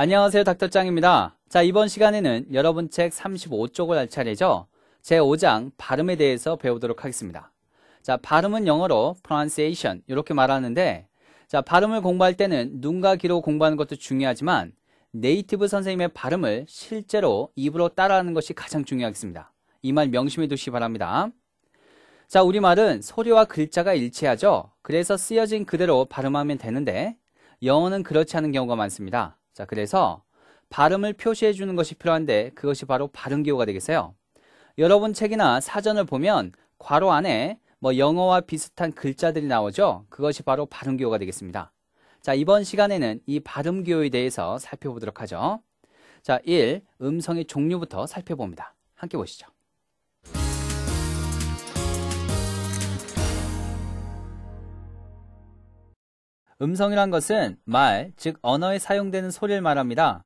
안녕하세요 닥터짱입니다. 자 이번 시간에는 여러분 책 35쪽을 할 차례죠. 제5장 발음에 대해서 배우도록 하겠습니다. 자 발음은 영어로 pronunciation 이렇게 말하는데 자 발음을 공부할 때는 눈과 귀로 공부하는 것도 중요하지만 네이티브 선생님의 발음을 실제로 입으로 따라하는 것이 가장 중요하겠습니다. 이 말 명심해 두시기 바랍니다. 자 우리말은 소리와 글자가 일치하죠. 그래서 쓰여진 그대로 발음하면 되는데 영어는 그렇지 않은 경우가 많습니다. 자, 그래서 발음을 표시해 주는 것이 필요한데 그것이 바로 발음 기호가 되겠어요. 여러분 책이나 사전을 보면 괄호 안에 뭐 영어와 비슷한 글자들이 나오죠. 그것이 바로 발음 기호가 되겠습니다. 자, 이번 시간에는 이 발음 기호에 대해서 살펴보도록 하죠. 자, 1. 음성의 종류부터 살펴봅니다. 함께 보시죠. 음성이란 것은 말, 즉 언어에 사용되는 소리를 말합니다.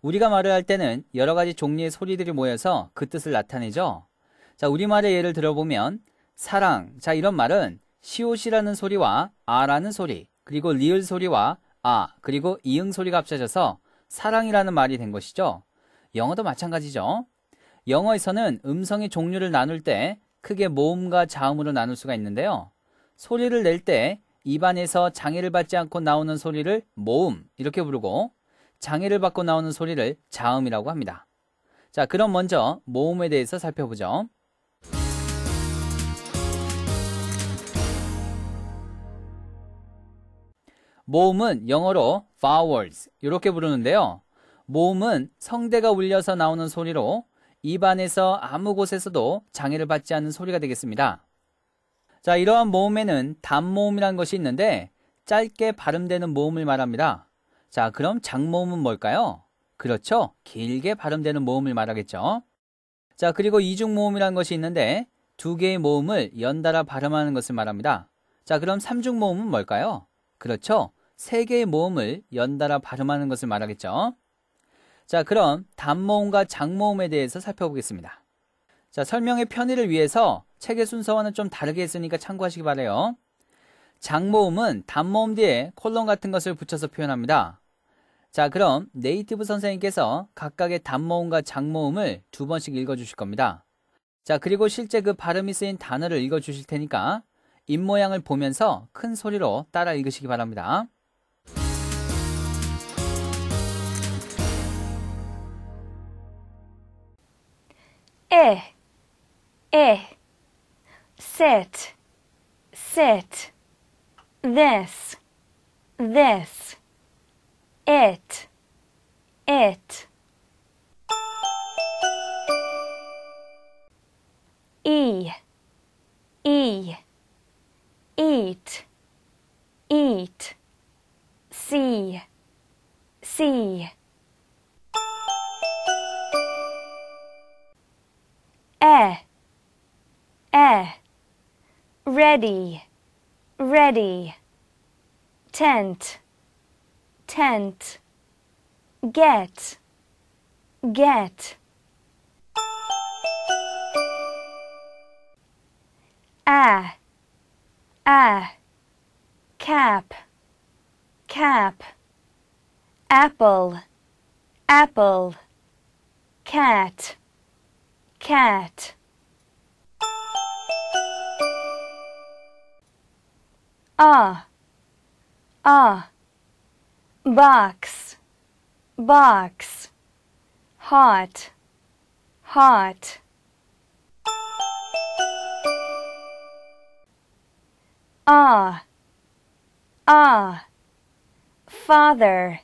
우리가 말을 할 때는 여러 가지 종류의 소리들이 모여서 그 뜻을 나타내죠. 자, 우리말의 예를 들어보면 사랑, 자 이런 말은 시옷이라는 소리와 아라는 소리, 그리고 리을 소리와 아, 그리고 이응 소리가 합쳐져서 사랑이라는 말이 된 것이죠. 영어도 마찬가지죠. 영어에서는 음성의 종류를 나눌 때 크게 모음과 자음으로 나눌 수가 있는데요. 소리를 낼때 입안에서 장애를 받지 않고 나오는 소리를 모음 이렇게 부르고 장애를 받고 나오는 소리를 자음이라고 합니다. 자, 그럼 먼저 모음에 대해서 살펴보죠. 모음은 영어로 vowels 이렇게 부르는데요. 모음은 성대가 울려서 나오는 소리로 입안에서 아무 곳에서도 장애를 받지 않는 소리가 되겠습니다. 자, 이러한 모음에는 단모음이라는 것이 있는데 짧게 발음되는 모음을 말합니다. 자, 그럼 장모음은 뭘까요? 그렇죠. 길게 발음되는 모음을 말하겠죠. 자, 그리고 이중모음이라는 것이 있는데 두 개의 모음을 연달아 발음하는 것을 말합니다. 자, 그럼 삼중모음은 뭘까요? 그렇죠. 세 개의 모음을 연달아 발음하는 것을 말하겠죠. 자, 그럼 단모음과 장모음에 대해서 살펴보겠습니다. 자, 설명의 편의를 위해서 책의 순서와는 좀 다르게 했으니까 참고하시기 바래요. 장모음은 단모음 뒤에 콜론 같은 것을 붙여서 표현합니다. 자, 그럼 네이티브 선생님께서 각각의 단모음과 장모음을 두 번씩 읽어 주실 겁니다. 자, 그리고 실제 그 발음이 쓰인 단어를 읽어 주실 테니까 입모양을 보면서 큰 소리로 따라 읽으시기 바랍니다. 에, 에. sit, sit, this, this, it, it. E, e, eat, eat, see, see. ready, ready. Tent, tent. Get, get. Ah, ah. Cap, cap. Apple, apple. Cat, cat. ah, ah, box, box, hot, hot. Ah, ah, father,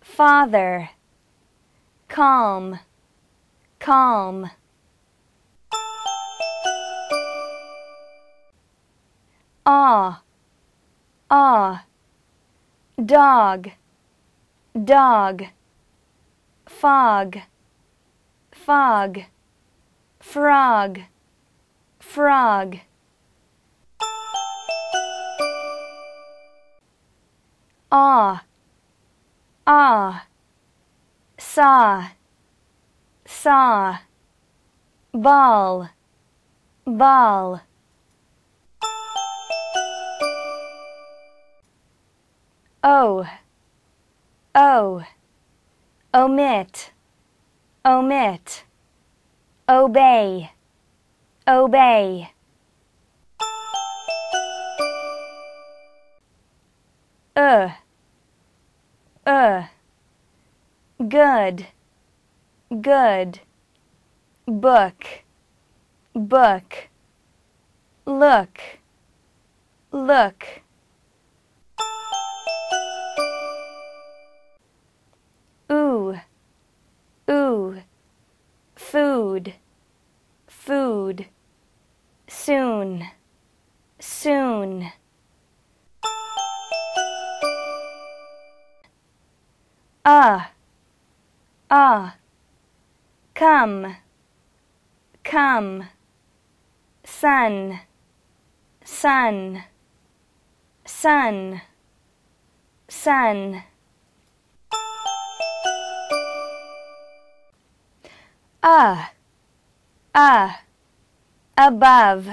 father, calm, calm. Ah, ah dog dog fog fog frog frog ah ah saw saw ball ball O oh. O oh. omit omit obey obey uh uh good good book book look look food, food, soon, soon. Ah, ah, come, come, sun, sun, sun, sun. Ah, ah, above,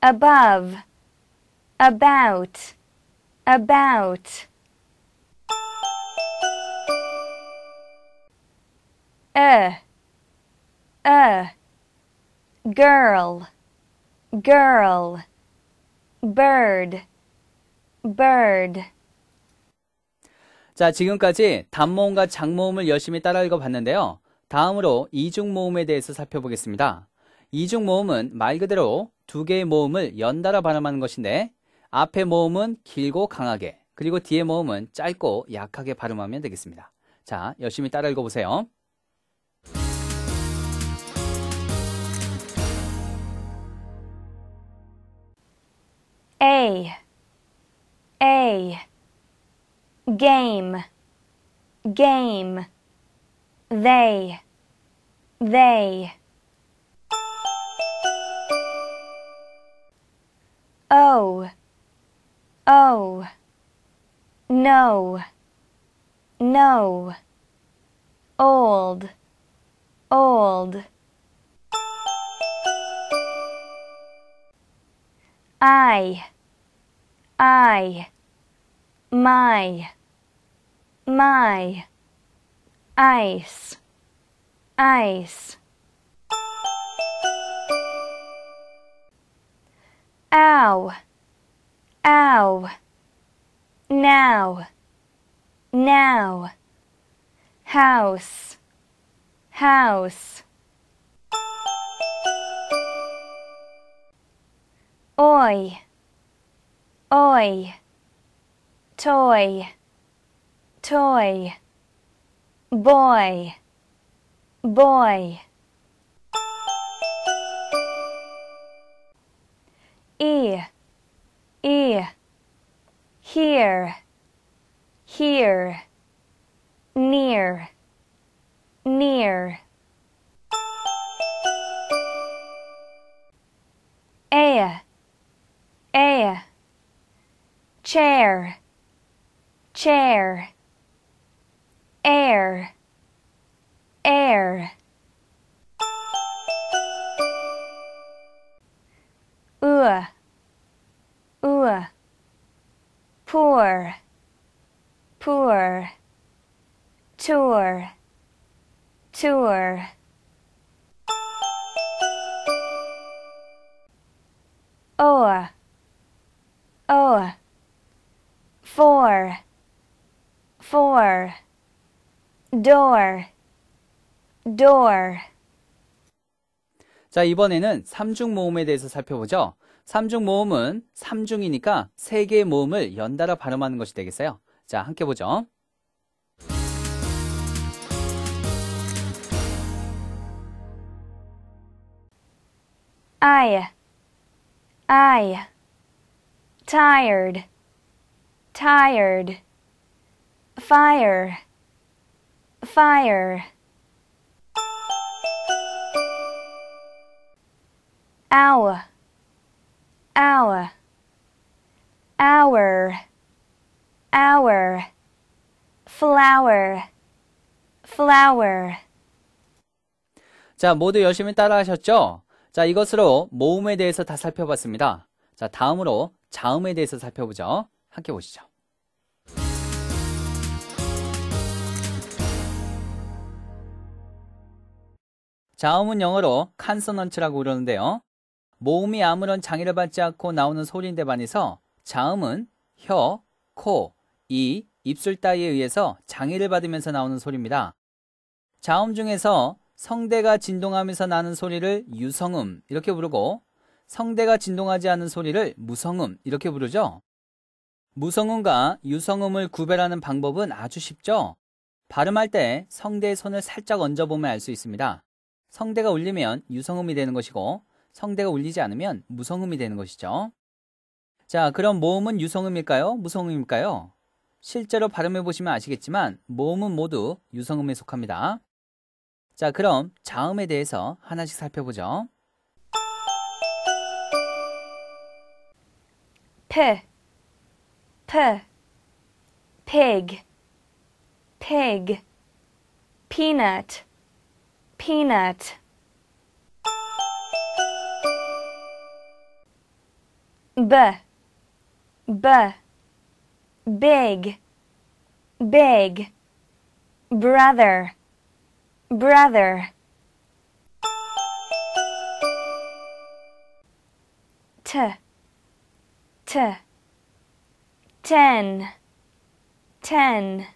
above, about, about. Uh, uh, girl, girl, bird, bird. 자, 지금까지 단모음과 장모음을 열심히 따라 읽어봤는데요. 다음으로 이중 모음에 대해서 살펴보겠습니다. 이중 모음은 말 그대로 두 개의 모음을 연달아 발음하는 것인데 앞의 모음은 길고 강하게 그리고 뒤의 모음은 짧고 약하게 발음하면 되겠습니다. 자, 열심히 따라 읽어보세요. A A game g a they, they. Oh, oh, no, no, old, old. I, I, my, my ice, ice. Ow, ow. Now, now. House, house. Oi, oi. Toy, toy boy boy E. E. here here near near air air chair chair air air ua ua poor poor tour tour oa oa four four door, door. 자, 이번에는 3중 모음에 대해서 살펴보죠. 3중 모음은 3중이니까3 개의 모음을 연달아 발음하는 것이 되겠어요. 자, 함께 보죠. I, I, tired, tired, fire. fire hour hour hour hour flower flower 자, 모두 열심히 따라하셨죠? 자, 이것으로 모음에 대해서 다 살펴봤습니다. 자, 다음으로 자음에 대해서 살펴보죠. 함께 보시죠. 자음은 영어로 컨서넌트라고 그러는데요. 모음이 아무런 장애를 받지 않고 나오는 소리인데 반해서 자음은 혀, 코, 이, 입술 따위에 의해서 장애를 받으면서 나오는 소리입니다. 자음 중에서 성대가 진동하면서 나는 소리를 유성음 이렇게 부르고 성대가 진동하지 않은 소리를 무성음 이렇게 부르죠. 무성음과 유성음을 구별하는 방법은 아주 쉽죠. 발음할 때 성대의 손을 살짝 얹어보면 알 수 있습니다. 성대가 울리면 유성음이 되는 것이고 성대가 울리지 않으면 무성음이 되는 것이죠. 자, 그럼 모음은 유성음일까요? 무성음일까요? 실제로 발음해 보시면 아시겠지만 모음은 모두 유성음에 속합니다. 자, 그럼 자음에 대해서 하나씩 살펴보죠. p, p, pig, pig, peanut, peanut b b big big brother brother t t ten ten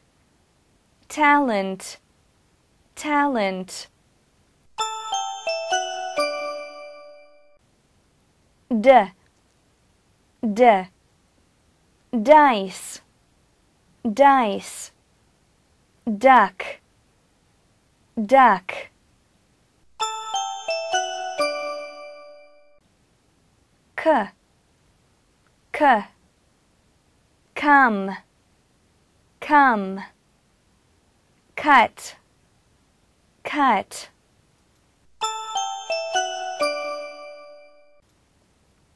talent talent d d dice dice duck duck k k come come cut cut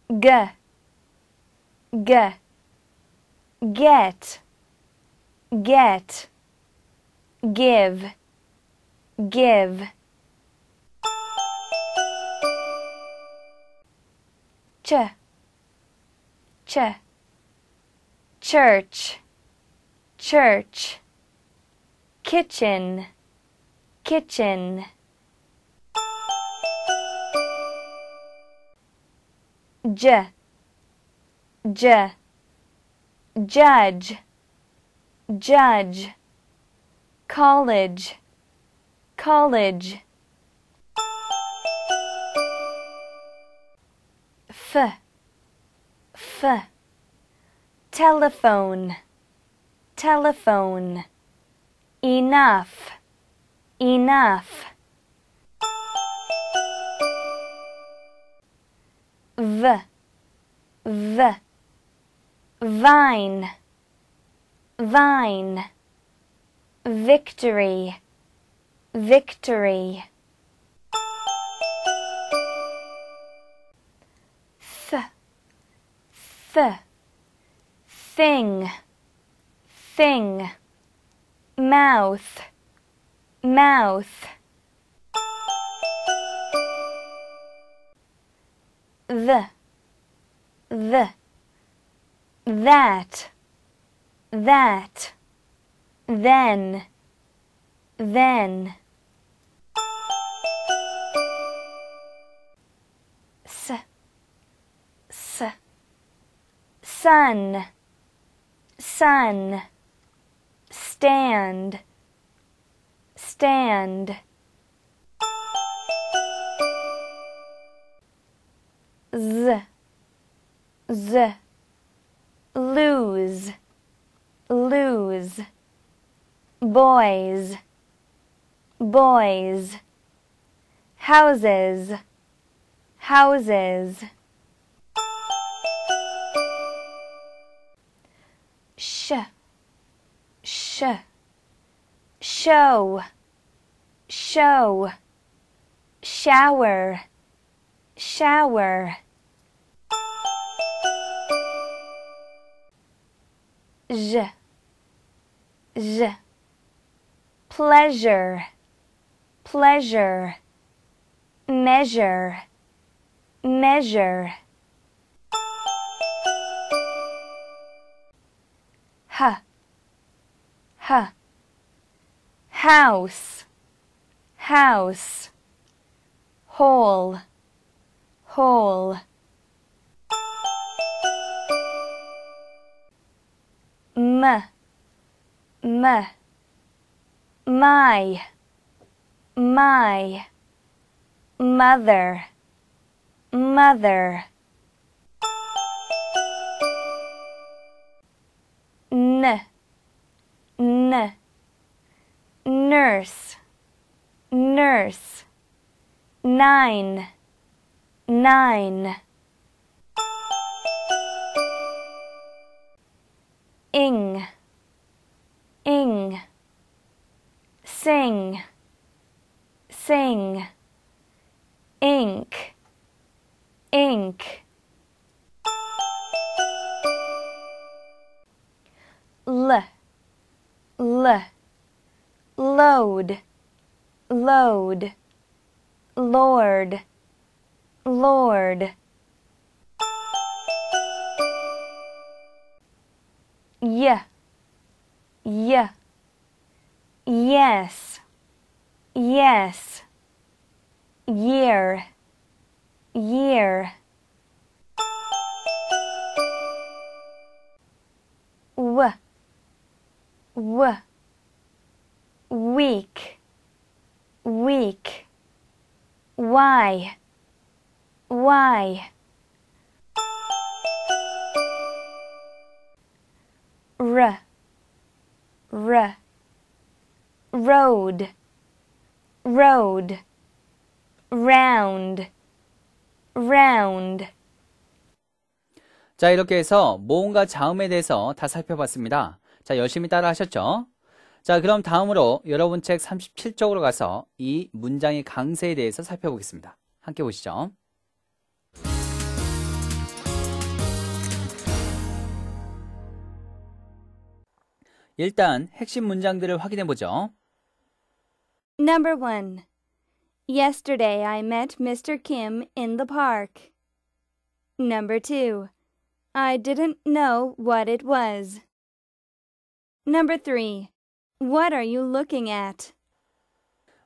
g g get get give give ch ch church church kitchen kitchen J, J, judge, judge, college, college. F, F, telephone, telephone, enough, enough. v v vine vine victory victory th th thing thing mouth mouth the, the, that, that, then, then. S, s, sun, sun, stand, stand. z z lose lose boys boys houses houses sh sh show show shower shower J, J. Pleasure, pleasure. Measure, measure. Ha. Ha. House, house. Hall, hall. m my my mother mother n n nurse nurse nine nine ing ing sing sing ink ink l l load load lord lord y y yes yes year year w w week week why why r, r, road, road, round, round. 자, 이렇게 해서 모음과 자음에 대해서 다 살펴봤습니다. 자, 열심히 따라 하셨죠? 자, 그럼 다음으로 여러분 책 37쪽으로 가서 이 문장의 강세에 대해서 살펴보겠습니다. 함께 보시죠. 일단 핵심 문장들을 확인해 보죠. Number 1. Yesterday I met Mr. Kim in the park. Number 2. I didn't know what it was. Number 3. What are you looking at?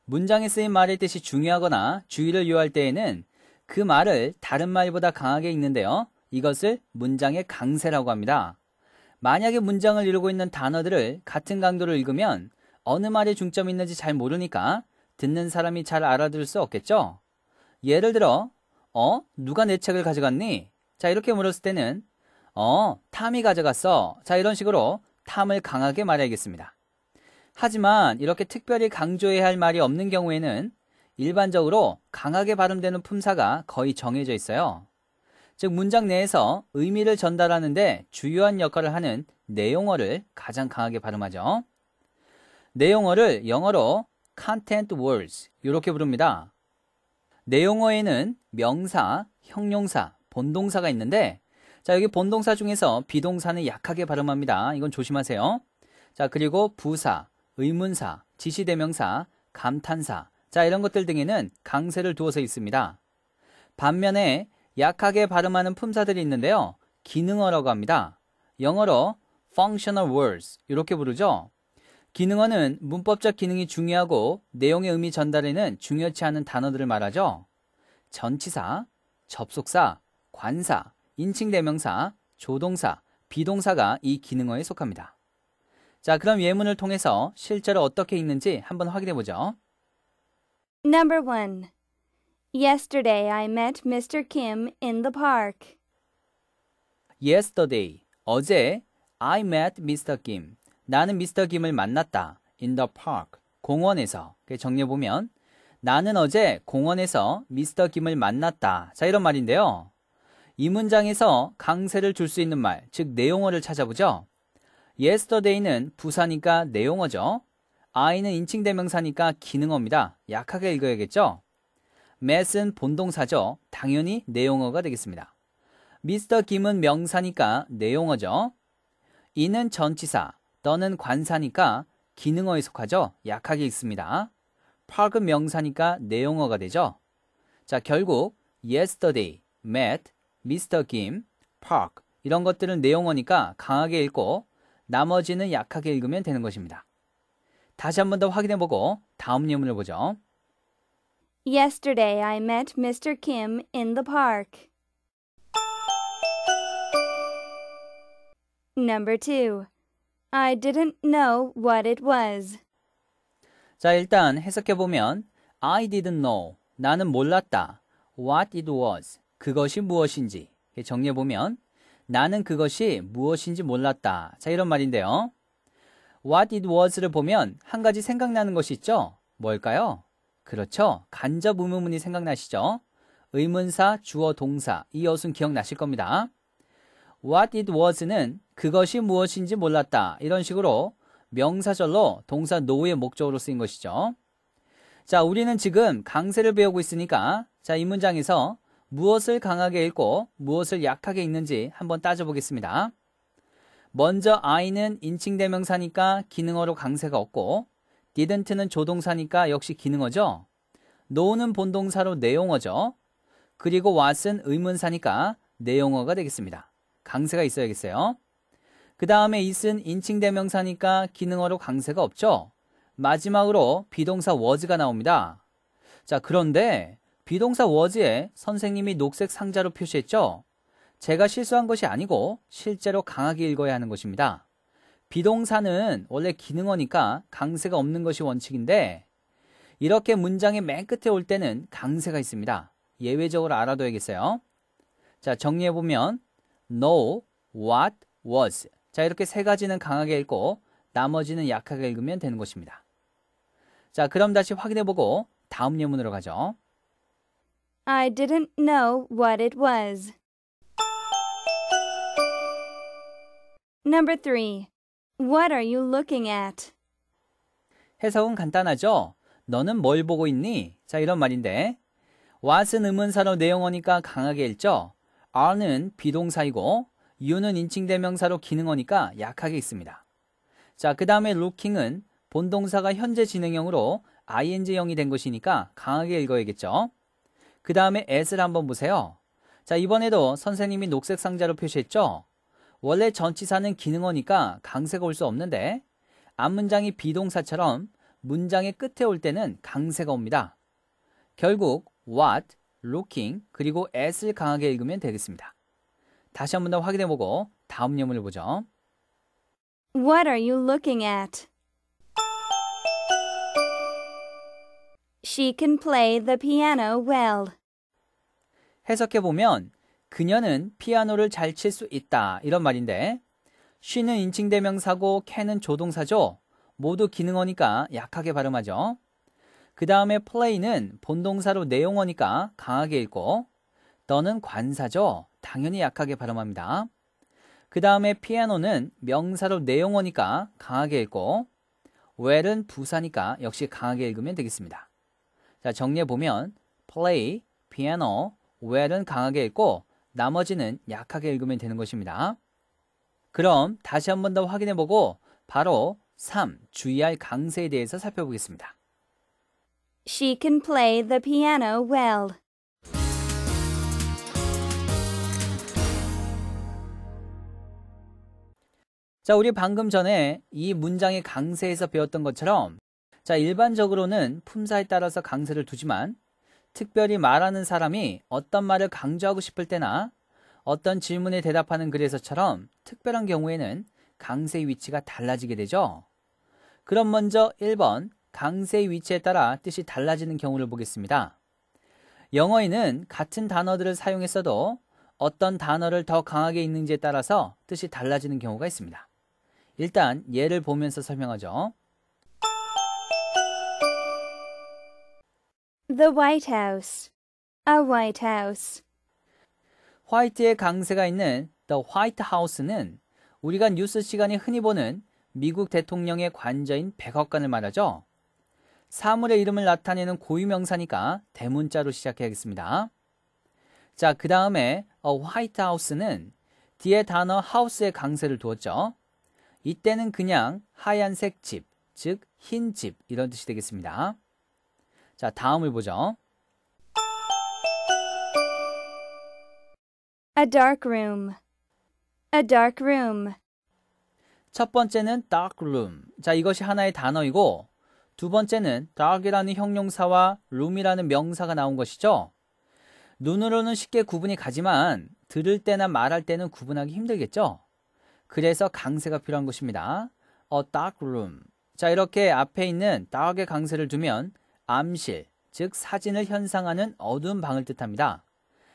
문장에 쓰인 말의 뜻이 중요하거나 주의를 요할 때에는 그 말을 다른 말보다 강하게 읽는데요. 이것을 문장의 강세라고 합니다. 만약에 문장을 이루고 있는 단어들을 같은 강도로 읽으면 어느 말에 중점이 있는지 잘 모르니까 듣는 사람이 잘 알아들을 수 없겠죠? 예를 들어, 어? 누가 내 책을 가져갔니? 자, 이렇게 물었을 때는, 어? 탐이 가져갔어. 자, 이런 식으로 탐을 강하게 말해야겠습니다. 하지만 이렇게 특별히 강조해야 할 말이 없는 경우에는 일반적으로 강하게 발음되는 품사가 거의 정해져 있어요. 즉 문장 내에서 의미를 전달하는데 주요한 역할을 하는 내용어를 가장 강하게 발음하죠. 내용어를 영어로 content words 이렇게 부릅니다. 내용어에는 명사, 형용사, 본동사가 있는데 자 여기 본동사 중에서 비동사는 약하게 발음합니다. 이건 조심하세요. 자 그리고 부사, 의문사, 지시대명사, 감탄사 자 이런 것들 등에는 강세를 두어서 있습니다. 반면에 약하게 발음하는 품사들이 있는데요. 기능어라고 합니다. 영어로 functional words 이렇게 부르죠. 기능어는 문법적 기능이 중요하고 내용의 의미 전달에는 중요치 않은 단어들을 말하죠. 전치사, 접속사, 관사, 인칭대명사, 조동사, 비동사가 이 기능어에 속합니다. 자, 그럼 예문을 통해서 실제로 어떻게 읽는지 한번 확인해 보죠. Number one. Yesterday I met Mr. Kim in the park. Yesterday, 어제 I met Mr. Kim. 나는 Mr. Kim을 만났다. In the park, 공원에서. 정리해 보면 나는 어제 공원에서 Mr. Kim을 만났다. 자, 이런 말인데요. 이 문장에서 강세를 줄 수 있는 말, 즉 내용어를 찾아보죠. yesterday는 부사니까 내용어죠. I는 인칭 대명사니까 기능어입니다. 약하게 읽어야겠죠? mat은 본동사죠. 당연히 내용어가 되겠습니다. 미스터 김은 명사니까 내용어죠. 이는 전치사, 너는 관사니까 기능어에 속하죠. 약하게 읽습니다. park은 명사니까 내용어가 되죠. 자, 결국 yesterday, met, Mr. k park 이런 것들은 내용어니까 강하게 읽고 나머지는 약하게 읽으면 되는 것입니다. 다시 한 번 더 확인해보고 다음 예문을 보죠. Yesterday I met Mr. Kim in the park. Number 2. I didn't know what it was. 자, 일단 해석해 보면 I didn't know. 나는 몰랐다. What it was. 그것이 무엇인지. 정리해 보면 나는 그것이 무엇인지 몰랐다. 자, 이런 말인데요. What it was를 보면 한 가지 생각나는 것이 있죠? 뭘까요? 그렇죠. 간접 의문문이 생각나시죠? 의문사, 주어, 동사 이 어순 기억나실 겁니다. What it was는 그것이 무엇인지 몰랐다 이런 식으로 명사절로 동사 노후의 목적으로 쓰인 것이죠. 자, 우리는 지금 강세를 배우고 있으니까 자, 이 문장에서 무엇을 강하게 읽고 무엇을 약하게 읽는지 한번 따져보겠습니다. 먼저 I는 인칭대명사니까 기능어로 강세가 없고 didn't는 조동사니까 역시 기능어죠. no는 본동사로 내용어죠. 그리고 was은 의문사니까 내용어가 되겠습니다. 강세가 있어야겠어요. 그 다음에 is은 인칭 대명사니까 기능어로 강세가 없죠. 마지막으로 비동사 was가 나옵니다. 자, 그런데 비동사 was에 선생님이 녹색 상자로 표시했죠. 제가 실수한 것이 아니고 실제로 강하게 읽어야 하는 것입니다. 비동사는 원래 기능어니까 강세가 없는 것이 원칙인데 이렇게 문장의 맨 끝에 올 때는 강세가 있습니다. 예외적으로 알아둬야겠어요. 자, 정리해보면 know, what, was 자, 이렇게 세 가지는 강하게 읽고 나머지는 약하게 읽으면 되는 것입니다. 자, 그럼 다시 확인해보고 다음 예문으로 가죠. I didn't know what it was. Number 3. What are you looking at? 해석은 간단하죠? 너는 뭘 보고 있니? 자, 이런 말인데. what은 의문사로 내용어니까 강하게 읽죠? are는 비동사이고, you는 인칭 대명사로 기능어니까 약하게 있습니다. 자, 그 다음에 looking은 본동사가 현재 진행형으로 ing형이 된 것이니까 강하게 읽어야겠죠? 그 다음에 as를 한번 보세요. 자, 이번에도 선생님이 녹색 상자로 표시했죠? 원래 전치사는 기능어니까 강세가 올 수 없는데 앞 문장이 비동사처럼 문장의 끝에 올 때는 강세가 옵니다. 결국 what, looking 그리고 a s 을 강하게 읽으면 되겠습니다. 다시 한 번 더 확인해 보고 다음 예문을 보죠. What are you looking at? She can play the piano well. 해석해 보면 그녀는 피아노를 잘 칠 수 있다. 이런 말인데, 쉬는 인칭 대명사고 c a 은 조동사죠. 모두 기능어니까 약하게 발음하죠. 그 다음에 플레이는 본동사로 내용어니까 강하게 읽고, 너는 관사죠. 당연히 약하게 발음합니다. 그 다음에 피아노는 명사로 내용어니까 강하게 읽고, 웰은 부사니까 역시 강하게 읽으면 되겠습니다. 자, 정리해 보면, play, piano, well은 강하게 읽고, 나머지는 약하게 읽으면 되는 것입니다. 그럼 다시 한 번 더 확인해 보고 바로 3. 주의할 강세에 대해서 살펴보겠습니다. She can play the piano well. 자, 우리 방금 전에 이 문장의 강세에서 배웠던 것처럼 자, 일반적으로는 품사에 따라서 강세를 두지만 특별히 말하는 사람이 어떤 말을 강조하고 싶을 때나 어떤 질문에 대답하는 글에서처럼 특별한 경우에는 강세의 위치가 달라지게 되죠. 그럼 먼저 1번 강세의 위치에 따라 뜻이 달라지는 경우를 보겠습니다. 영어에는 같은 단어들을 사용했어도 어떤 단어를 더 강하게 읽는지에 따라서 뜻이 달라지는 경우가 있습니다. 일단 예를 보면서 설명하죠. The White House. A White House. 화이트의 강세가 있는 The White House는 우리가 뉴스 시간에 흔히 보는 미국 대통령의 관저인 백악관을 말하죠. 사물의 이름을 나타내는 고유명사니까 대문자로 시작해야겠습니다. 자, 그 다음에 A White House는 뒤에 단어 house의 강세를 두었죠. 이때는 그냥 하얀색 집, 즉 흰 집 이런 뜻이 되겠습니다. 자, 다음을 보죠. A dark room. A dark room. 첫 번째는 dark room. 자, 이것이 하나의 단어이고 두 번째는 dark이라는 형용사와 room이라는 명사가 나온 것이죠. 눈으로는 쉽게 구분이 가지만 들을 때나 말할 때는 구분하기 힘들겠죠. 그래서 강세가 필요한 것입니다. A dark room. 자, 이렇게 앞에 있는 dark의 강세를 두면 암실, 즉 사진을 현상하는 어두운 방을 뜻합니다.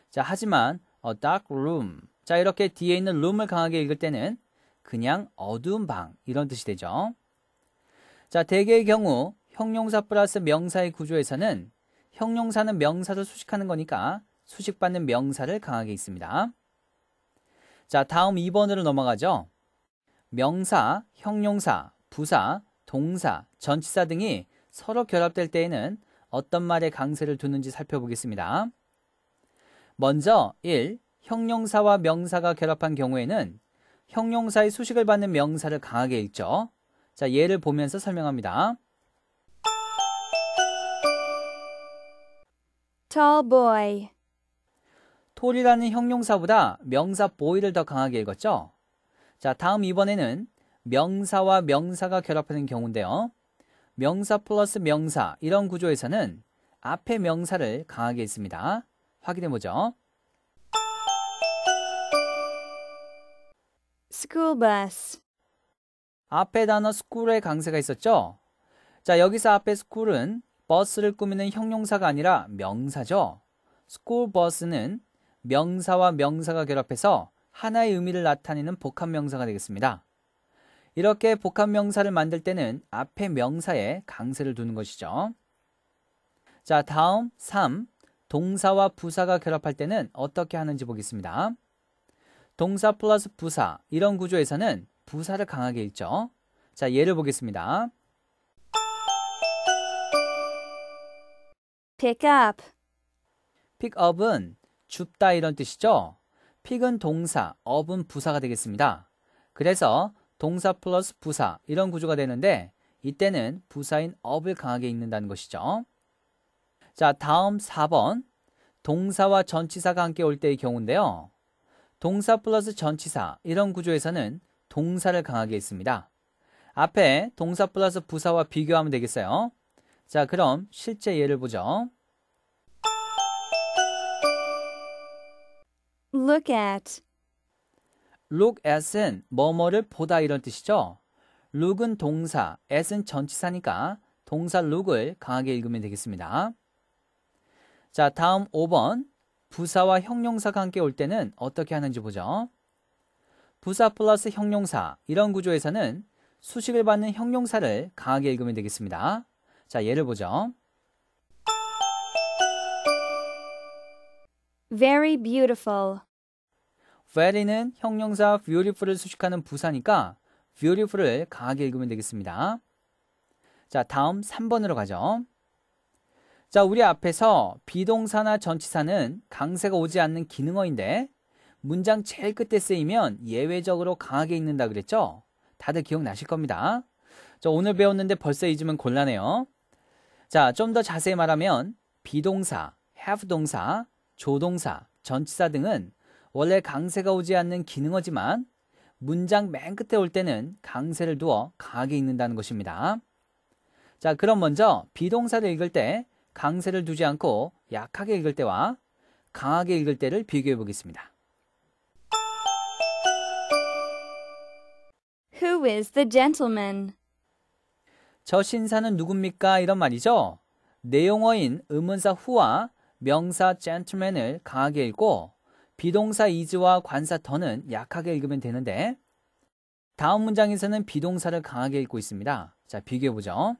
자, 하지만 a dark room. 자, 이렇게 뒤에 있는 room을 강하게 읽을 때는 그냥 어두운 방 이런 뜻이 되죠. 자, 대개의 경우 형용사 플러스 명사의 구조에서는 형용사는 명사를 수식하는 거니까 수식받는 명사를 강하게 있습니다. 자, 다음 2번으로 넘어가죠. 명사, 형용사, 부사, 동사, 전치사 등이 서로 결합될 때에는 어떤 말에 강세를 두는지 살펴보겠습니다. 먼저 1. 형용사와 명사가 결합한 경우에는 형용사의 수식을 받는 명사를 강하게 읽죠. 자, 예를 보면서 설명합니다. t a boy 톨이라는 형용사보다 명사 보이를더 강하게 읽었죠. 자, 다음 이번에는 명사와 명사가 결합하는 경우인데요. 명사 플러스 명사 이런 구조에서는 앞에 명사를 강하게 했습니다 확인해 보죠. school bus 앞에 단어 school의 강세가 있었죠? 자, 여기서 앞에 school은 버스를 꾸미는 형용사가 아니라 명사죠. school bus는 명사와 명사가 결합해서 하나의 의미를 나타내는 복합 명사가 되겠습니다. 이렇게 복합 명사를 만들 때는 앞에 명사에 강세를 두는 것이죠. 자, 다음 3. 동사와 부사가 결합할 때는 어떻게 하는지 보겠습니다. 동사 플러스 부사 이런 구조에서는 부사를 강하게 읽죠. 자, 예를 보겠습니다. pick up pick up은 줍다 이런 뜻이죠. p i c k 은 동사, 업은 부사가 되겠습니다. 그래서 동사 플러스 부사 이런 구조가 되는데 이때는 부사인 o f 을 강하게 읽는다는 것이죠. 자, 다음 4번 동사와 전치사가 함께 올 때의 경우인데요. 동사 플러스 전치사 이런 구조에서는 동사를 강하게 읽습니다. 앞에 동사 플러스 부사와 비교하면 되겠어요. 자, 그럼 실제 예를 보죠. Look at look at은 뭐뭐를 보다 이런 뜻이죠. look은 동사, at은 전치사니까 동사 look을 강하게 읽으면 되겠습니다. 자, 다음 5번. 부사와 형용사가 함께 올 때는 어떻게 하는지 보죠. 부사 플러스 형용사 이런 구조에서는 수식을 받는 형용사를 강하게 읽으면 되겠습니다. 자, 예를 보죠. Very beautiful. very는 형용사 beautiful을 수식하는 부사니까 beautiful을 강하게 읽으면 되겠습니다. 자, 다음 3번으로 가죠. 자, 우리 앞에서 비동사나 전치사는 강세가 오지 않는 기능어인데 문장 제일 끝에 쓰이면 예외적으로 강하게 읽는다 그랬죠? 다들 기억나실 겁니다. 자, 오늘 배웠는데 벌써 잊으면 곤란해요. 자, 좀 더 자세히 말하면 비동사, have 동사, 조동사, 전치사 등은 원래 강세가 오지 않는 기능어지만 문장 맨 끝에 올 때는 강세를 두어 강하게 읽는다는 것입니다. 자, 그럼 먼저 비동사를 읽을 때 강세를 두지 않고 약하게 읽을 때와 강하게 읽을 때를 비교해 보겠습니다. Who is the gentleman? 저 신사는 누굽니까? 이런 말이죠. 내용어인 의문사 후와 명사 gentleman을 강하게 읽고 비동사 is와 관사 더는 약하게 읽으면 되는데 다음 문장에서는 비동사를 강하게 읽고 있습니다. 자, 비교해 보죠.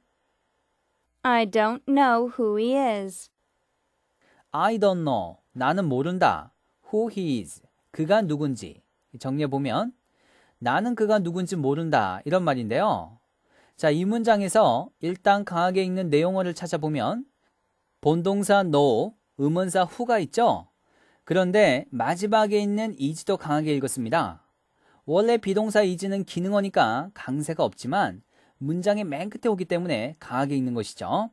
I don't know who he is. I don't know. 나는 모른다. Who he is. 그가 누군지. 정리해 보면 나는 그가 누군지 모른다. 이런 말인데요. 자, 이 문장에서 일단 강하게 읽는 내용어를 찾아보면 본동사 know, 의문사 who가 있죠? 그런데 마지막에 있는 이지도 강하게 읽었습니다. 원래 비동사 이지는 기능어니까 강세가 없지만 문장의 맨 끝에 오기 때문에 강하게 읽는 것이죠.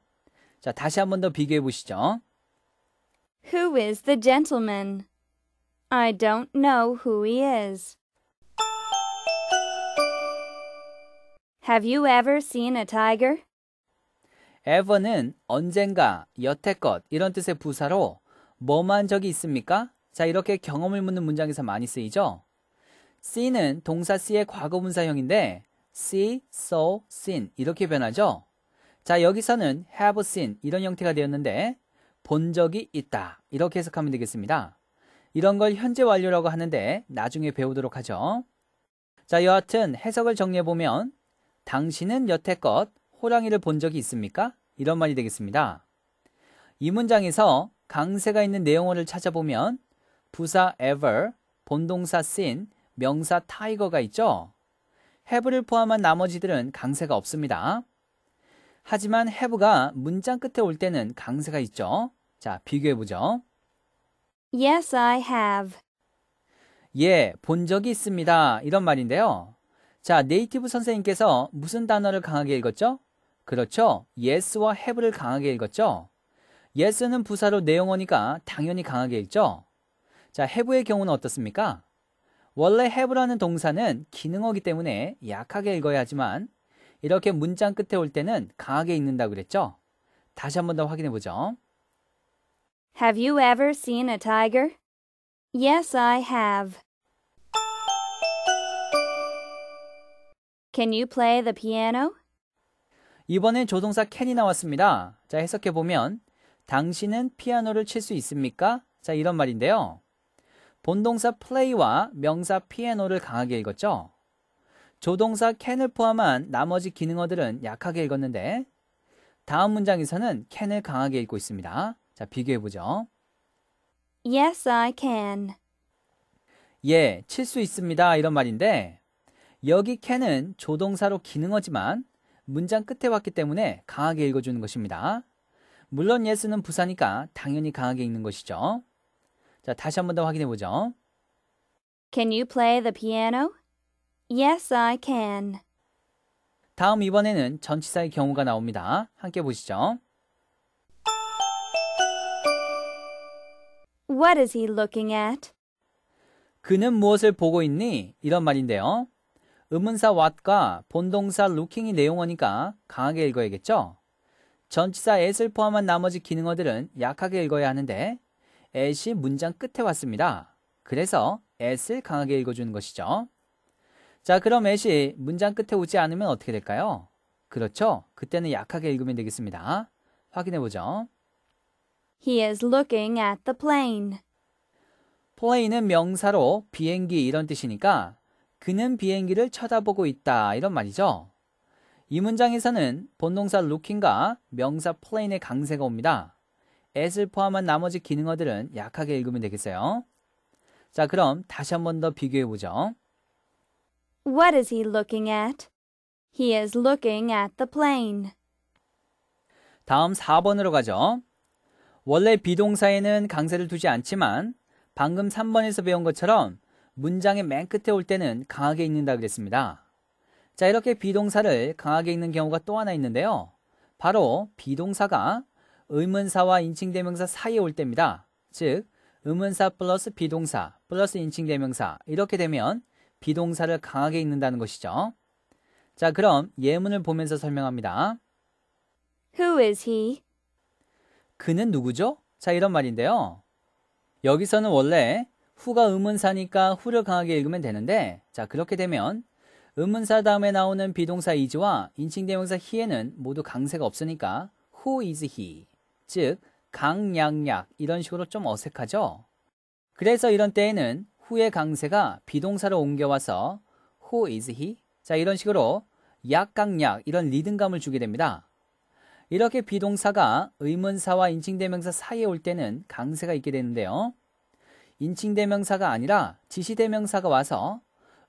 자, 다시 한 번 더 비교해 보시죠. Who is the gentleman? I don't know who he is. Have you ever seen a tiger? ever는 언젠가, 여태껏 이런 뜻의 부사로 뭐만 적이 있습니까? 자, 이렇게 경험을 묻는 문장에서 많이 쓰이죠. see는 동사 see의 과거분사형인데 see, saw, seen 이렇게 변하죠. 자, 여기서는 have seen 이런 형태가 되었는데 본 적이 있다 이렇게 해석하면 되겠습니다. 이런 걸 현재 완료라고 하는데 나중에 배우도록 하죠. 자, 여하튼 해석을 정리해보면 당신은 여태껏 호랑이를 본 적이 있습니까? 이런 말이 되겠습니다. 이 문장에서 강세가 있는 내용어를 찾아보면 부사 ever, 본동사 sin, 명사 tiger가 있죠. have를 포함한 나머지들은 강세가 없습니다. 하지만 have가 문장 끝에 올 때는 강세가 있죠. 자, 비교해 보죠. Yes, I have. 예, 본 적이 있습니다. 이런 말인데요. 자, 네이티브 선생님께서 무슨 단어를 강하게 읽었죠? 그렇죠. yes와 have를 강하게 읽었죠. 예스는 부사로 내용어니까 당연히 강하게 읽죠? 자, 해부의 경우는 어떻습니까? 원래 해부라는 동사는 기능어기 때문에 약하게 읽어야 하지만 이렇게 문장 끝에 올 때는 강하게 읽는다고 그랬죠? 다시 한 번 더 확인해 보죠. Have you ever seen a tiger? Yes, I have. Can you play the piano? 이번엔 조동사 can이 나왔습니다. 자, 해석해 보면 당신은 피아노를 칠 수 있습니까? 자, 이런 말인데요. 본동사 play와 명사 피아노를 강하게 읽었죠. 조동사 can을 포함한 나머지 기능어들은 약하게 읽었는데 다음 문장에서는 can을 강하게 읽고 있습니다. 자, 비교해 보죠. Yes, I can. 예, 칠 수 있습니다. 이런 말인데 여기 can은 조동사로 기능어지만 문장 끝에 왔기 때문에 강하게 읽어주는 것입니다. 물론 예스는 부사니까 당연히 강하게 읽는 것이죠. 자, 다시 한 번 더 확인해 보죠. Can you play the piano? Yes, I can. 다음 이번에는 전치사의 경우가 나옵니다. 함께 보시죠. What is he looking at? 그는 무엇을 보고 있니? 이런 말인데요. 의문사 what과 본동사 looking이 내용어니까 강하게 읽어야겠죠? 전치사 at을 포함한 나머지 기능어들은 약하게 읽어야 하는데 at이 문장 끝에 왔습니다. 그래서 at을 강하게 읽어주는 것이죠. 자, 그럼 at이 문장 끝에 오지 않으면 어떻게 될까요? 그렇죠. 그때는 약하게 읽으면 되겠습니다. 확인해보죠. He is looking at the plane. plane은 명사로 비행기 이런 뜻이니까 그는 비행기를 쳐다보고 있다 이런 말이죠. 이 문장에서는 본동사 looking과 명사 p l a n 의 강세가 옵니다. as를 포함한 나머지 기능어들은 약하게 읽으면 되겠어요. 자, 그럼 다시 한 번 더 비교해 보죠. What is he looking at? He is looking at the plane. 다음 4번으로 가죠. 원래 비동사에는 강세를 두지 않지만 방금 3번에서 배운 것처럼 문장의 맨 끝에 올 때는 강하게 읽는다 그랬습니다. 자, 이렇게 비동사를 강하게 읽는 경우가 또 하나 있는데요. 바로 비동사가 의문사와 인칭대명사 사이에 올 때입니다. 즉, 의문사 플러스 비동사 플러스 인칭대명사 이렇게 되면 비동사를 강하게 읽는다는 것이죠. 자, 그럼 예문을 보면서 설명합니다. Who is he? 그는 누구죠? 자, 이런 말인데요. 여기서는 원래 후가 의문사니까 후를 강하게 읽으면 되는데 자, 그렇게 되면 의문사 다음에 나오는 비동사 is와 인칭대명사 he에는 모두 강세가 없으니까 who is he? 즉 강약약 이런 식으로 좀 어색하죠? 그래서 이런 때에는 후의 강세가 비동사로 옮겨와서 who is he? 자 이런 식으로 약강약 이런 리듬감을 주게 됩니다. 이렇게 비동사가 의문사와 인칭대명사 사이에 올 때는 강세가 있게 되는데요. 인칭대명사가 아니라 지시대명사가 와서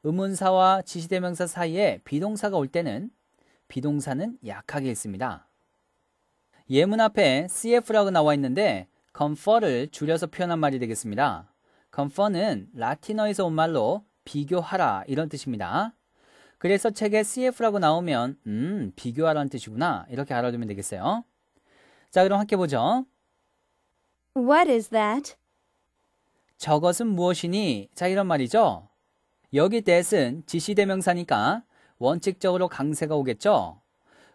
의문사와 지시대명사 사이에 비동사가 올 때는 비동사는 약하게 읽습니다. 예문 앞에 cf라고 나와 있는데 confer를 줄여서 표현한 말이 되겠습니다. confer는 라틴어에서 온 말로 비교하라 이런 뜻입니다. 그래서 책에 cf라고 나오면 음 비교하라는 뜻이구나 이렇게 알아두면 되겠어요. 자 그럼 함께 보죠. What is that? 저것은 무엇이니? 자 이런 말이죠. 여기 that은 지시대명사니까 원칙적으로 강세가 오겠죠?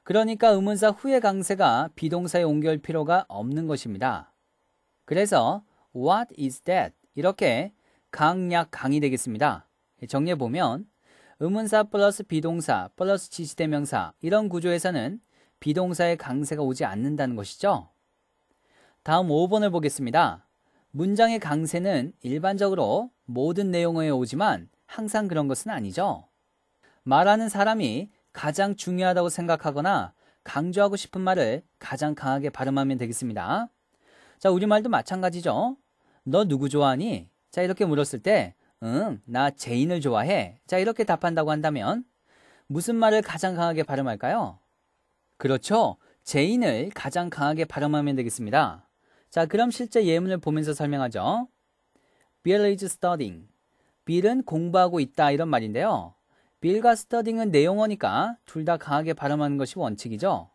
그러니까 의문사 후의 강세가 비동사에 옮겨올 필요가 없는 것입니다. 그래서 what is that 이렇게 강약 강이 되겠습니다. 정리해 보면 의문사 플러스 비동사 플러스 지시대명사 이런 구조에서는 비동사의 강세가 오지 않는다는 것이죠. 다음 5번을 보겠습니다. 문장의 강세는 일반적으로 모든 내용에 오지만 항상 그런 것은 아니죠. 말하는 사람이 가장 중요하다고 생각하거나 강조하고 싶은 말을 가장 강하게 발음하면 되겠습니다. 자, 우리말도 마찬가지죠. 너 누구 좋아하니? 자, 이렇게 물었을 때, 응, 나 제인을 좋아해. 자, 이렇게 답한다고 한다면, 무슨 말을 가장 강하게 발음할까요? 그렇죠. 제인을 가장 강하게 발음하면 되겠습니다. 자, 그럼 실제 예문을 보면서 설명하죠. Bill is studying. 빌은 공부하고 있다 이런 말인데요. 빌과 스터딩은 내용어니까 둘 다 강하게 발음하는 것이 원칙이죠.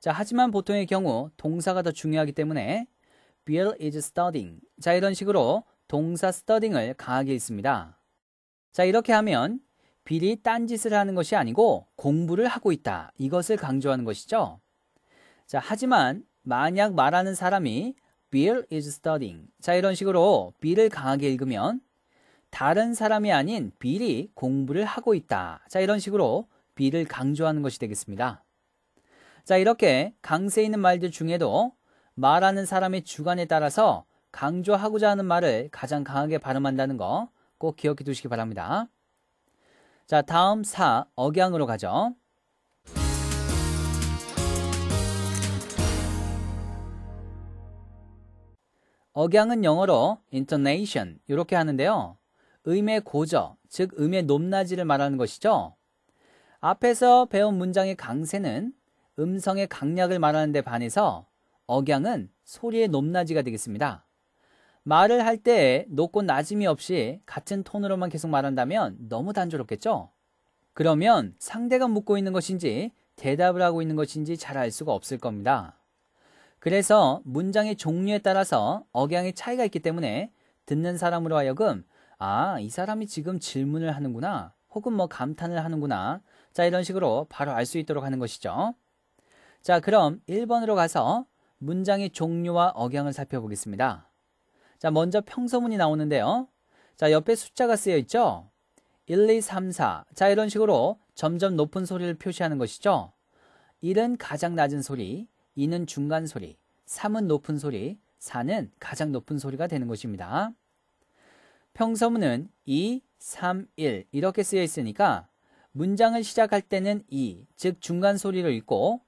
자, 하지만 보통의 경우 동사가 더 중요하기 때문에 Bill is studying. 자, 이런 식으로 동사 스터딩을 강하게 있습니다. 자, 이렇게 하면 빌이 딴짓을 하는 것이 아니고 공부를 하고 있다. 이것을 강조하는 것이죠. 자, 하지만 만약 말하는 사람이 Bill is studying. 자, 이런 식으로 Bill을 강하게 읽으면 다른 사람이 아닌 빌이 공부를 하고 있다. 자, 이런 식으로 빌을 강조하는 것이 되겠습니다. 자, 이렇게 강세 있는 말들 중에도 말하는 사람의 주관에 따라서 강조하고자 하는 말을 가장 강하게 발음한다는 거 꼭 기억해 두시기 바랍니다. 자, 다음 4 억양으로 가죠. 억양은 영어로 intonation 이렇게 하는데요. 음의 고저, 즉 음의 높낮이를 말하는 것이죠. 앞에서 배운 문장의 강세는 음성의 강약을 말하는 데 반해서 억양은 소리의 높낮이가 되겠습니다. 말을 할 때에 높고 낮음이 없이 같은 톤으로만 계속 말한다면 너무 단조롭겠죠? 그러면 상대가 묻고 있는 것인지 대답을 하고 있는 것인지 잘 알 수가 없을 겁니다. 그래서 문장의 종류에 따라서 억양의 차이가 있기 때문에 듣는 사람으로 하여금 아, 이 사람이 지금 질문을 하는구나. 혹은 뭐 감탄을 하는구나. 자, 이런 식으로 바로 알 수 있도록 하는 것이죠. 자, 그럼 1번으로 가서 문장의 종류와 억양을 살펴보겠습니다. 자, 먼저 평소문이 나오는데요. 자, 옆에 숫자가 쓰여 있죠? 1, 2, 3, 4. 자, 이런 식으로 점점 높은 소리를 표시하는 것이죠. 1은 가장 낮은 소리, 2는 중간 소리, 3은 높은 소리, 4는 가장 높은 소리가 되는 것입니다. 평서문은 2, 3, 1 이렇게 쓰여 있으니까 문장을 시작할 때는 2, 즉 중간 소리로 읽고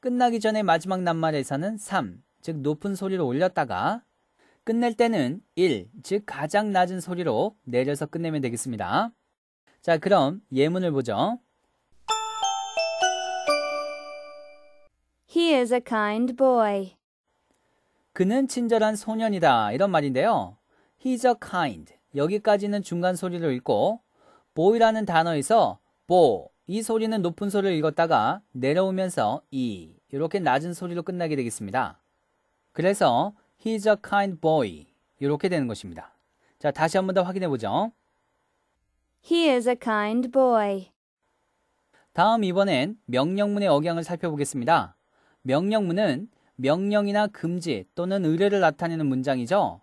끝나기 전에 마지막 낱말에서는 3, 즉 높은 소리로 올렸다가 끝낼 때는 1, 즉 가장 낮은 소리로 내려서 끝내면 되겠습니다. 자, 그럼 예문을 보죠. He is a kind boy. 그는 친절한 소년이다. 이런 말인데요. He's a kind. 여기까지는 중간 소리로 읽고 보이라는 단어에서 보이 소리는 높은 소리를 읽었다가 내려오면서 이 이렇게 낮은 소리로 끝나게 되겠습니다. 그래서 he's a kind boy 이렇게 되는 것입니다. 자, 다시 한 번 더 확인해 보죠. He is a kind boy. 다음 이번엔 명령문의 억양을 살펴보겠습니다. 명령문은 명령이나 금지 또는 의뢰를 나타내는 문장이죠.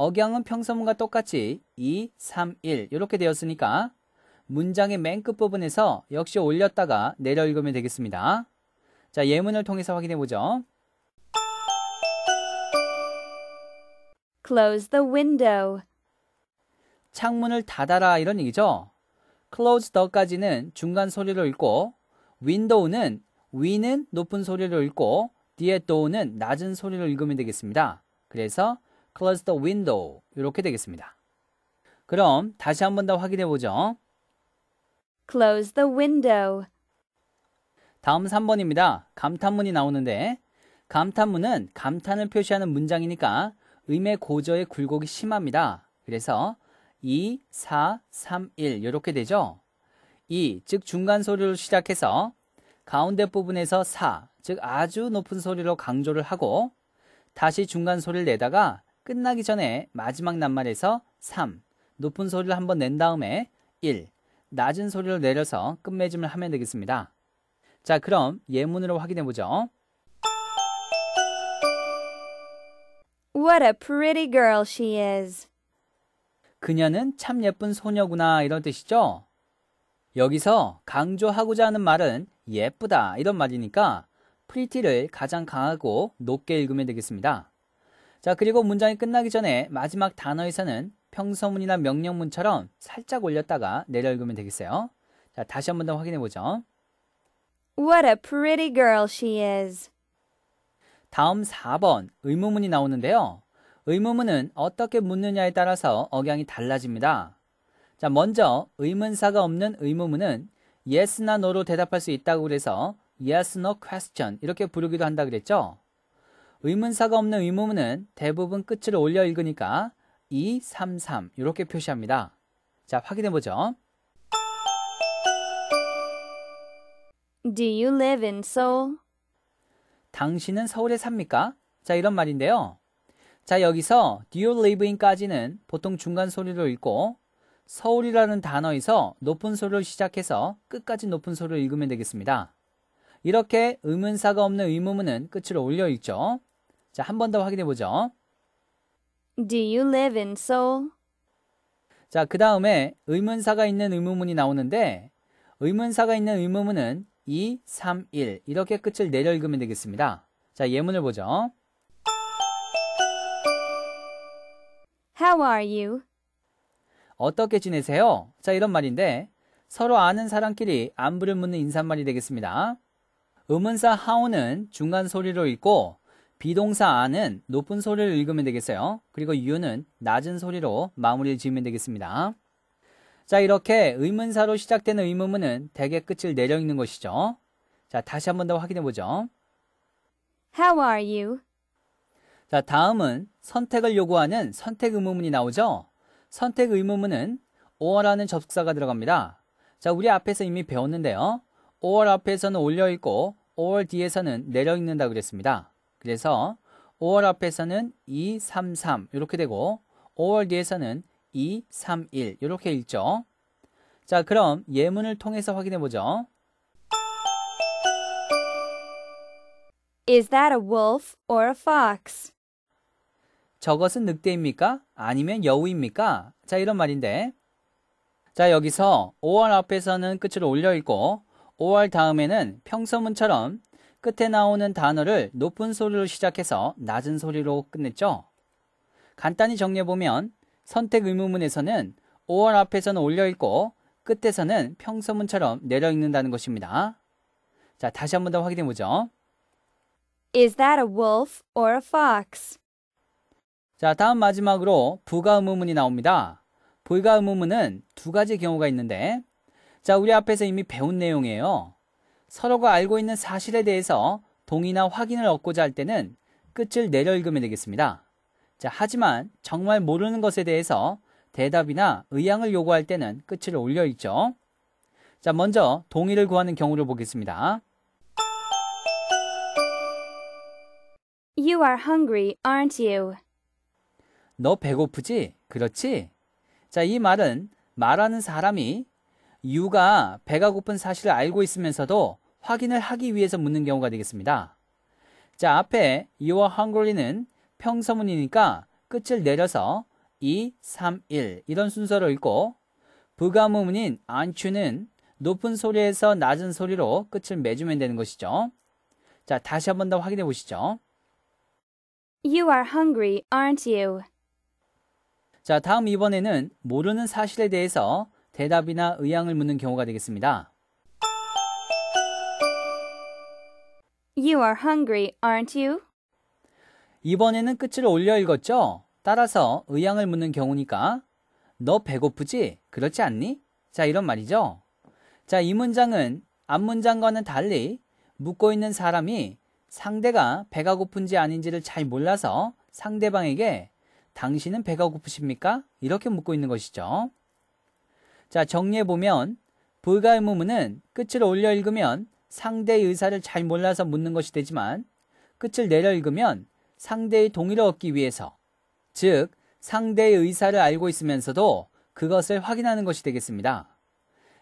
억양은 평서문과 똑같이 2, 3, 1 이렇게 되었으니까 문장의 맨 끝부분에서 역시 올렸다가 내려 읽으면 되겠습니다. 자, 예문을 통해서 확인해 보죠. Close the window. 창문을 닫아라 이런 얘기죠. close the까지는 중간 소리를 읽고 window는 위는 높은 소리를 읽고 뒤에 d o 는 낮은 소리를 읽으면 되겠습니다. 그래서 close the window 이렇게 되겠습니다. 그럼 다시 한 번 더 확인해 보죠. close the window 다음 3번입니다. 감탄문이 나오는데 감탄문은 감탄을 표시하는 문장이니까 음의 고저의 굴곡이 심합니다. 그래서 2, 4, 3, 1 이렇게 되죠. 2, 즉 중간 소리로 시작해서 가운데 부분에서 4, 즉 아주 높은 소리로 강조를 하고 다시 중간 소리를 내다가 끝나기 전에 마지막 낱말에서 3. 높은 소리를 한번 낸 다음에 1. 낮은 소리를 내려서 끝맺음을 하면 되겠습니다. 자, 그럼 예문으로 확인해 보죠. What a pretty girl she is. 그녀는 참 예쁜 소녀구나 이런 뜻이죠. 여기서 강조하고자 하는 말은 예쁘다 이런 말이니까 pretty를 가장 강하고 높게 읽으면 되겠습니다. 자, 그리고 문장이 끝나기 전에 마지막 단어에서는 평서문이나 명령문처럼 살짝 올렸다가 내려 읽으면 되겠어요. 자, 다시 한 번 더 확인해 보죠. What a pretty girl she is. 다음 4번 의문문이 나오는데요. 의문문은 어떻게 묻느냐에 따라서 억양이 달라집니다. 자, 먼저 의문사가 없는 의문문은 yes나 no로 대답할 수 있다고 그래서 yes no question 이렇게 부르기도 한다 그랬죠. 의문사가 없는 의문문은 대부분 끝을 올려 읽으니까 2, 3, 3 이렇게 표시합니다. 자, 확인해 보죠. Do you live in Seoul? 당신은 서울에 삽니까? 자, 이런 말인데요. 자, 여기서 do you live in까지는 보통 중간 소리로 읽고 서울이라는 단어에서 높은 소리로 시작해서 끝까지 높은 소리를 읽으면 되겠습니다. 이렇게 의문사가 없는 의문문은 끝으로 올려 읽죠. 자, 한 번 더 확인해 보죠. Do you live in Seoul? 자, 그 다음에 의문사가 있는 의문문이 나오는데 의문사가 있는 의문문은 2, 3, 1 이렇게 끝을 내려 읽으면 되겠습니다. 자, 예문을 보죠. How are you? 어떻게 지내세요? 자, 이런 말인데 서로 아는 사람끼리 안부를 묻는 인사말이 되겠습니다. 의문사 how는 중간 소리로 읽고 비동사 안은 높은 소리를 읽으면 되겠어요. 그리고 유는 낮은 소리로 마무리를 지으면 되겠습니다. 자, 이렇게 의문사로 시작되는 의문문은 대개 끝을 내려 읽는 것이죠. 자, 다시 한 번 더 확인해 보죠. How are you? 자, 다음은 선택을 요구하는 선택 의문문이 나오죠. 선택 의문문은 or라는 접속사가 들어갑니다. 자, 우리 앞에서 이미 배웠는데요. or 앞에서는 올려 읽고 or 뒤에서는 내려 읽는다 고 그랬습니다. 그래서 5월 앞에서는 2, 3, 3 이렇게 되고 5월 뒤에서는 2, 3, 1 이렇게 읽죠. 자, 그럼 예문을 통해서 확인해 보죠. Is that a wolf or a fox? 저것은 늑대입니까? 아니면 여우입니까? 자, 이런 말인데. 자, 여기서 5월 앞에서는 끝으로 올려 읽고 5월 다음에는 평서문처럼 끝에 나오는 단어를 높은 소리로 시작해서 낮은 소리로 끝냈죠. 간단히 정리해보면 선택 의무문에서는 5월 앞에서는 올려 읽고 끝에서는 평소문처럼 내려 읽는다는 것입니다. 자, 다시 한 번 더 확인해 보죠. Is that a wolf or a fox? 자, 다음 마지막으로 부가 의무문이 나옵니다. 부가 의무문은 두 가지 경우가 있는데 자, 우리 앞에서 이미 배운 내용이에요. 서로가 알고 있는 사실에 대해서 동의나 확인을 얻고자 할 때는 끝을 내려 읽으면 되겠습니다. 자, 하지만 정말 모르는 것에 대해서 대답이나 의향을 요구할 때는 끝을 올려 읽죠. 자, 먼저 동의를 구하는 경우를 보겠습니다. You are hungry, aren't you? 너 배고프지? 그렇지? 자, 이 말은 말하는 사람이 유가 배가 고픈 사실을 알고 있으면서도 확인을 하기 위해서 묻는 경우가 되겠습니다. 자, 앞에 you're a hungry는 평서문이니까 끝을 내려서 2, 3, 1 이런 순서로 읽고 부가문인 aren't 안추는 높은 소리에서 낮은 소리로 끝을 맺으면 되는 것이죠. 자, 다시 한 번 더 확인해 보시죠. You are hungry, aren't you? 자, 다음 이번에는 모르는 사실에 대해서 대답이나 의향을 묻는 경우가 되겠습니다. You are hungry, aren't you? 이번에는 끝을 올려 읽었죠? 따라서 의향을 묻는 경우니까 너 배고프지? 그렇지 않니? 자, 이런 말이죠. 자, 이 문장은 앞 문장과는 달리 묻고 있는 사람이 상대가 배가 고픈지 아닌지를 잘 몰라서 상대방에게 당신은 배가 고프십니까? 이렇게 묻고 있는 것이죠. 자, 정리해 보면 불가 의무문은 끝을 올려 읽으면 상대의 의사를 잘 몰라서 묻는 것이 되지만 끝을 내려 읽으면 상대의 동의를 얻기 위해서 즉 상대의 의사를 알고 있으면서도 그것을 확인하는 것이 되겠습니다.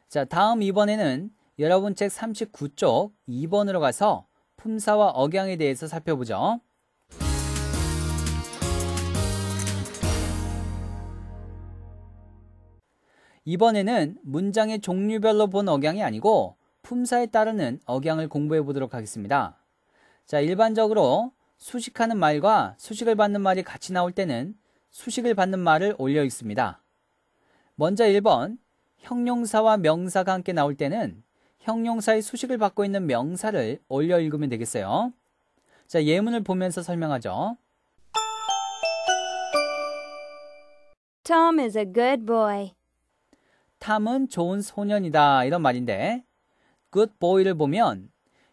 자, 다음 이번에는 여러분 책 39쪽 2번으로 가서 품사와 억양에 대해서 살펴보죠. 이번에는 문장의 종류별로 본 억양이 아니고 품사에 따르는 억양을 공부해 보도록 하겠습니다. 자, 일반적으로 수식하는 말과 수식을 받는 말이 같이 나올 때는 수식을 받는 말을 올려 읽습니다. 먼저 1번 형용사와 명사가 함께 나올 때는 형용사의 수식을 받고 있는 명사를 올려 읽으면 되겠어요. 자, 예문을 보면서 설명하죠. Tom is a good boy. 탐은 좋은 소년이다 이런 말인데 good boy를 보면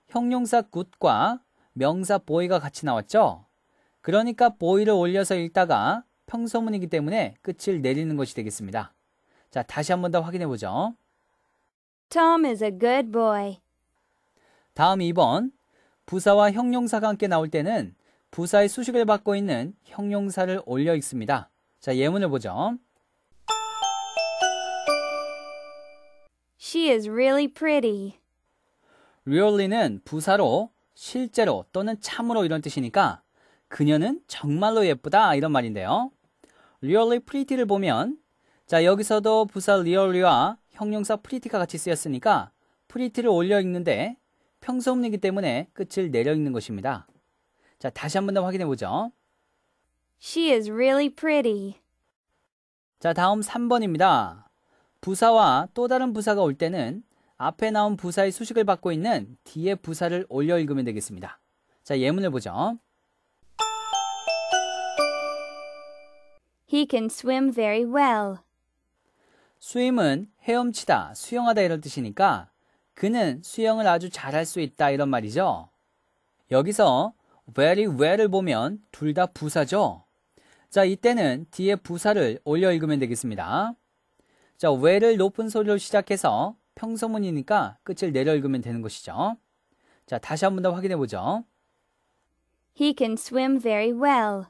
형용사 good과 명사 boy가 같이 나왔죠. 그러니까 boy를 올려서 읽다가 평소문이기 때문에 끝을 내리는 것이 되겠습니다. 자, 다시 한 번 더 확인해 보죠. Tom is a good boy. 다음 2번 부사와 형용사가 함께 나올 때는 부사의 수식을 받고 있는 형용사를 올려 읽습니다. 자, 예문을 보죠. She is really pretty. really는 부사로 실제로 또는 참으로 이런 뜻이니까 그녀는 정말로 예쁘다 이런 말인데요. really pretty를 보면 자 여기서도 부사 really와 형용사 pretty가 같이 쓰였으니까 pretty를 올려 읽는데 평소음이기 때문에 끝을 내려 읽는 것입니다. 자 다시 한 번 더 확인해 보죠. She is really pretty. 자 다음 3번입니다. 부사와 또 다른 부사가 올 때는 앞에 나온 부사의 수식을 받고 있는 뒤에 부사를 올려 읽으면 되겠습니다. 자, 예문을 보죠. He can swim very well. s w 은 헤엄치다, 수영하다 이런 뜻이니까 그는 수영을 아주 잘할 수 있다 이런 말이죠. 여기서 very well을 보면 둘 다 부사죠. 자, 이때는 뒤에 부사를 올려 읽으면 되겠습니다. 자, w 를 높은 소리로 시작해서 평소문이니까 끝을 내려 읽으면 되는 것이죠. 자, 다시 한 번 더 확인해 보죠. He can swim very well.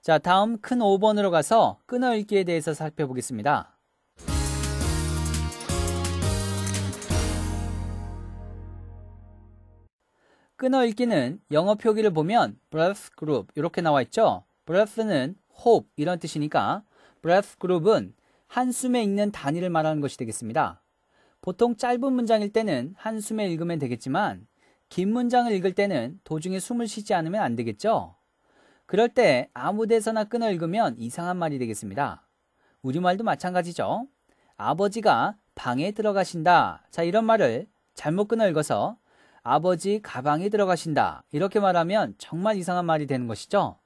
자, 다음 큰 5번으로 가서 끊어 읽기에 대해서 살펴보겠습니다. 끊어 읽기는 영어 표기를 보면 breath group 이렇게 나와 있죠. breath는 호흡 이런 뜻이니까 breath group은 한숨에 읽는 단위를 말하는 것이 되겠습니다. 보통 짧은 문장일 때는 한숨에 읽으면 되겠지만 긴 문장을 읽을 때는 도중에 숨을 쉬지 않으면 안 되겠죠? 그럴 때 아무 데서나 끊어 읽으면 이상한 말이 되겠습니다. 우리말도 마찬가지죠. 아버지가 방에 들어가신다. 자, 이런 말을 잘못 끊어 읽어서 아버지 가방에 들어가신다. 이렇게 말하면 정말 이상한 말이 되는 것이죠.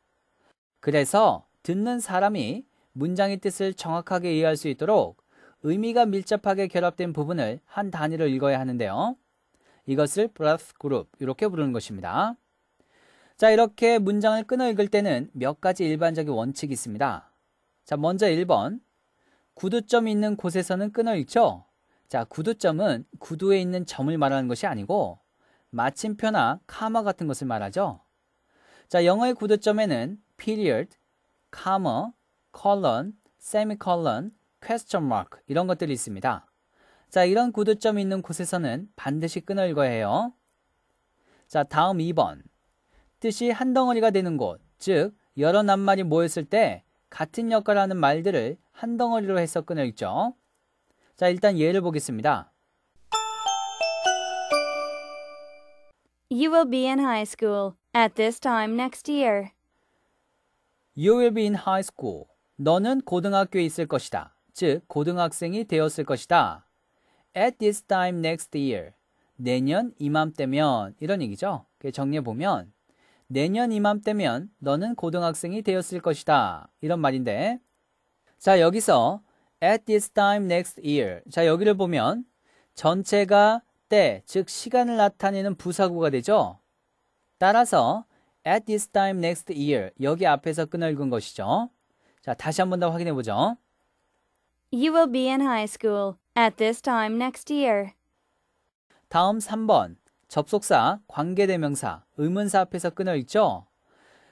그래서 듣는 사람이 문장의 뜻을 정확하게 이해할 수 있도록 의미가 밀접하게 결합된 부분을 한 단위로 읽어야 하는데요. 이것을 breath group 이렇게 부르는 것입니다. 자, 이렇게 문장을 끊어 읽을 때는 몇 가지 일반적인 원칙이 있습니다. 자, 먼저 1번. 구두점이 있는 곳에서는 끊어 읽죠? 자, 구두점은 구두에 있는 점을 말하는 것이 아니고 마침표나 카마 같은 것을 말하죠. 자, 영어의 구두점에는 period, comma, colon, semicolon, question mark 이런 것들이 있습니다. 자, 이런 구두점이 있는 곳에서는 반드시 끊어 읽어야 해요. 자, 다음 2번. 뜻이 한 덩어리가 되는 곳, 즉 여러 낱말이 모였을 때 같은 역할을 하는 말들을 한 덩어리로 해서 끊어 읽죠. 자, 일단 예를 보겠습니다. You will be in high school at this time next year. You will be in high school 너는 고등학교에 있을 것이다. 즉, 고등학생이 되었을 것이다. At this time next year. 내년 이맘때면 이런 얘기죠. 정리해 보면 내년 이맘때면 너는 고등학생이 되었을 것이다. 이런 말인데 자, 여기서 at this time next year. 자, 여기를 보면 전체가 때, 즉 시간을 나타내는 부사구가 되죠. 따라서 at this time next year 여기 앞에서 끊어 읽은 것이죠. 자, 다시 한 번 더 확인해 보죠. You will be in high school at this time next year. 다음 3번. 접속사, 관계대명사, 의문사 앞에서 끊어 있죠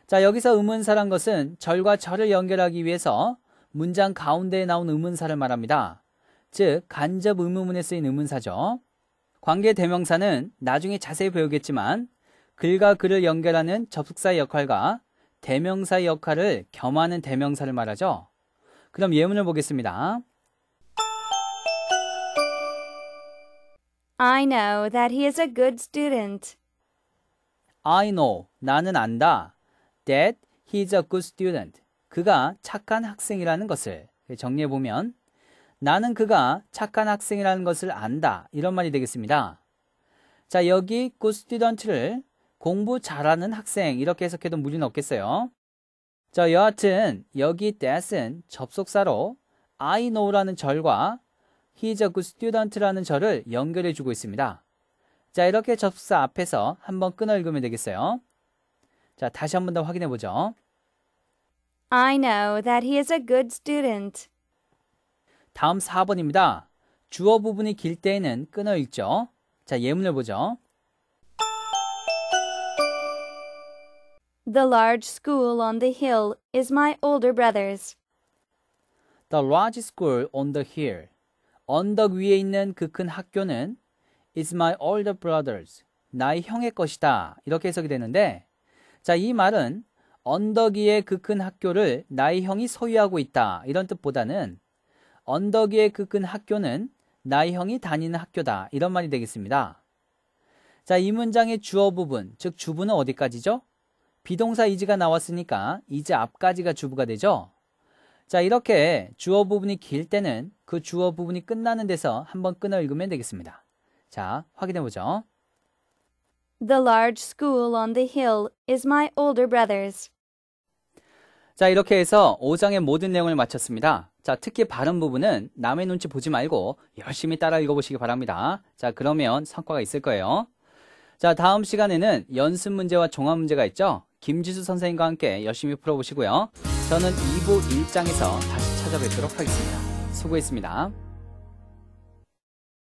자, 여기서 의문사란 것은 절과 절을 연결하기 위해서 문장 가운데에 나온 의문사를 말합니다. 즉, 간접 의문문에 쓰인 의문사죠. 관계 대명사는 나중에 자세히 배우겠지만 글과 글을 연결하는 접속사의 역할과 대명사의 역할을 겸하는 대명사를 말하죠. 그럼 예문을 보겠습니다. I know that he is a good student. I know. 나는 안다. That he is a good student. 그가 착한 학생이라는 것을 정리해 보면 나는 그가 착한 학생이라는 것을 안다. 이런 말이 되겠습니다. 자, 여기 good student를 공부 잘하는 학생 이렇게 해석해도 무리는 없겠어요. 자, 여하튼 여기 that은 접속사로 I know라는 절과 he's a good student라는 절을 연결해 주고 있습니다. 자, 이렇게 접속사 앞에서 한번 끊어 읽으면 되겠어요. 자, 다시 한번더 확인해 보죠. I know that he is a good student. 다음 4번입니다. 주어 부분이 길 때에는 끊어 읽죠. 자, 예문을 보죠. The large school on the hill is my older brother's. The large school on the hill. 언덕 위에 있는 그 큰 학교는 is my older brother's. 나의 형의 것이다. 이렇게 해석이 되는데 자, 이 말은 언덕 위에 그큰 학교를 나의 형이 소유하고 있다. 이런 뜻보다는 언덕 위에 그큰 학교는 나의 형이 다니는 학교다. 이런 말이 되겠습니다. 자, 이 문장의 주어 부분, 즉 주부는 어디까지죠? 비동사 이지가 나왔으니까 이지 앞까지가 주부가 되죠. 자 이렇게 주어 부분이 길 때는 그 주어 부분이 끝나는 데서 한번 끊어 읽으면 되겠습니다. 자 확인해 보죠. The large school on the hill is my older brother's. 자 이렇게 해서 5장의 모든 내용을 마쳤습니다. 자 특히 발음 부분은 남의 눈치 보지 말고 열심히 따라 읽어보시기 바랍니다. 자 그러면 성과가 있을 거예요. 자 다음 시간에는 연습 문제와 종합 문제가 있죠. 김지수 선생님과 함께 열심히 풀어보시고요. 저는 2부 1장에서 다시 찾아뵙도록 하겠습니다. 수고했습니다.